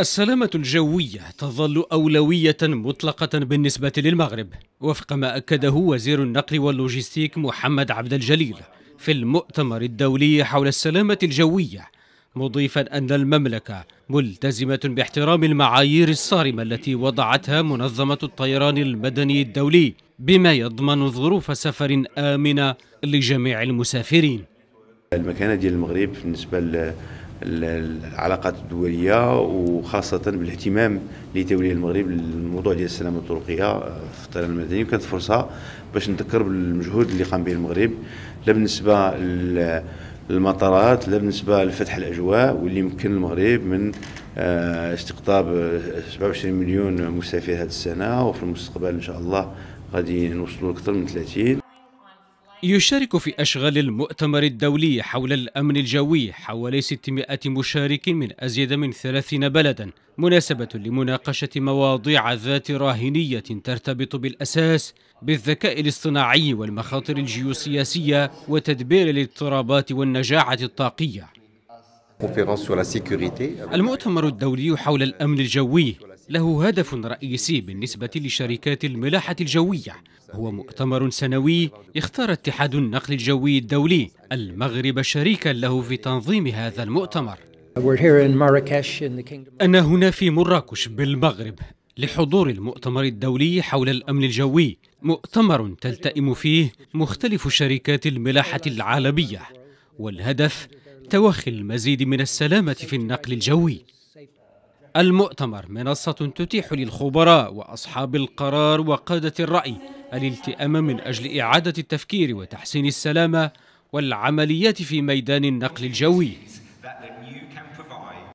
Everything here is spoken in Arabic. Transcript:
السلامة الجوية تظل أولوية مطلقة بالنسبة للمغرب وفق ما أكده وزير النقل واللوجستيك محمد عبد الجليل في المؤتمر الدولي حول السلامة الجوية مضيفا أن المملكة ملتزمة باحترام المعايير الصارمة التي وضعتها منظمة الطيران المدني الدولي بما يضمن ظروف سفر آمنة لجميع المسافرين المكانة ديال المغرب بالنسبة العلاقات الدوليه وخاصه بالاهتمام لتوليه المغرب للموضوع ديال السلامه الطرقيه آه، في الطيران المدني وكانت فرصه باش نذكر بالمجهود اللي قام به المغرب لا بالنسبه للمطارات لا بالنسبه لفتح الاجواء واللي يمكن المغرب من آه، استقطاب 27 مليون مسافر هذه السنه وفي المستقبل ان شاء الله غادي نوصلوا لاكثر من 30 يشارك في أشغال المؤتمر الدولي حول الأمن الجوي حوالي 600 مشارك من أزيد من 30 بلدا مناسبة لمناقشة مواضيع ذات راهنية ترتبط بالأساس بالذكاء الاصطناعي والمخاطر الجيوسياسية وتدبير الاضطرابات والنجاعة الطاقية المؤتمر الدولي حول الأمن الجوي له هدف رئيسي بالنسبة لشركات الملاحة الجوية هو مؤتمر سنوي اختار اتحاد النقل الجوي الدولي المغرب شريكا له في تنظيم هذا المؤتمر أنا هنا في مراكش بالمغرب لحضور المؤتمر الدولي حول الأمن الجوي مؤتمر تلتئم فيه مختلف شركات الملاحة العالمية والهدف توخي المزيد من السلامة في النقل الجوي المؤتمر منصة تتيح للخبراء وأصحاب القرار وقادة الرأي الالتئام من أجل إعادة التفكير وتحسين السلامة والعمليات في ميدان النقل الجوي